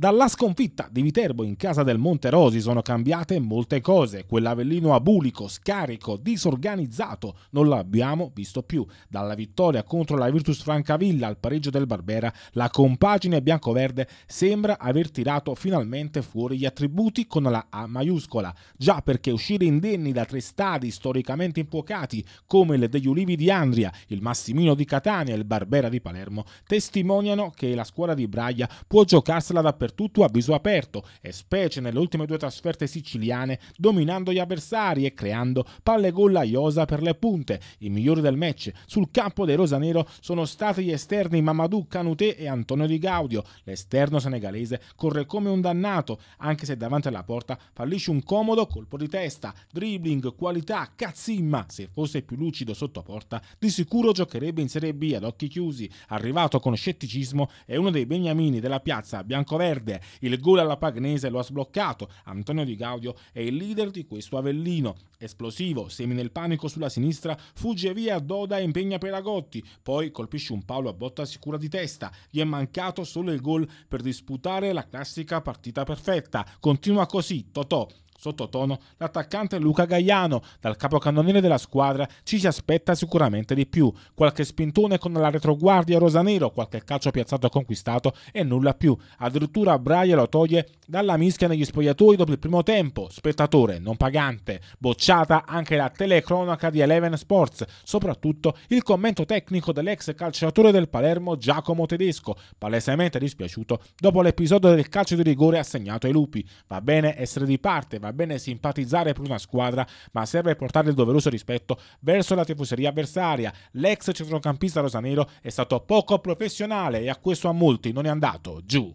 Dalla sconfitta di Viterbo in casa del Monte Rosi sono cambiate molte cose. Quell'Avellino abulico, scarico, disorganizzato non l'abbiamo visto più. Dalla vittoria contro la Virtus Francavilla al pareggio del Barbera, la compagine biancoverde sembra aver tirato finalmente fuori gli attributi con la A maiuscola. Già perché uscire indenni da tre stadi storicamente impuocati come il degli Ulivi di Andria, il Massimino di Catania e il Barbera di Palermo testimoniano che la squadra di Braia può giocarsela dappertutto dappertutto a viso aperto e specie nelle ultime due trasferte siciliane, dominando gli avversari e creando palle gol a Iosa per le punte. I migliori del match sul campo dei Rosanero sono stati gli esterni Mamadou Canutè e Antonio Di Gaudio. L'esterno senegalese corre come un dannato, anche se davanti alla porta fallisce un comodo colpo di testa. Dribbling, qualità, cazzimma. Se fosse più lucido sotto porta, di sicuro giocherebbe in Serie B ad occhi chiusi. Arrivato con scetticismo, è uno dei beniamini della piazza bianco verde. Il gol alla Pagnese lo ha sbloccato. Antonio Di Gaudio è il leader di questo Avellino. Esplosivo, semina il panico sulla sinistra, fugge via Doda e impegna Pelagotti. Poi colpisce un Paolo a botta sicura di testa. Gli è mancato solo il gol per disputare la classica partita perfetta. Continua così, Totò. Sottotono, l'attaccante Luca Gaiano, dal capocannoniere della squadra, ci si aspetta sicuramente di più. Qualche spintone con la retroguardia rosanero, qualche calcio piazzato conquistato e nulla più. Addirittura Braia lo toglie dalla mischia negli spogliatoi dopo il primo tempo. Spettatore, non pagante. Bocciata anche la telecronaca di Eleven Sports, soprattutto il commento tecnico dell'ex calciatore del Palermo Giacomo Tedesco, palesemente dispiaciuto dopo l'episodio del calcio di rigore assegnato ai lupi. Va bene essere di parte, va va bene simpatizzare per una squadra, ma serve portare il doveroso rispetto verso la tifoseria avversaria. L'ex centrocampista rosanero è stato poco professionale e a questo a molti non è andato giù.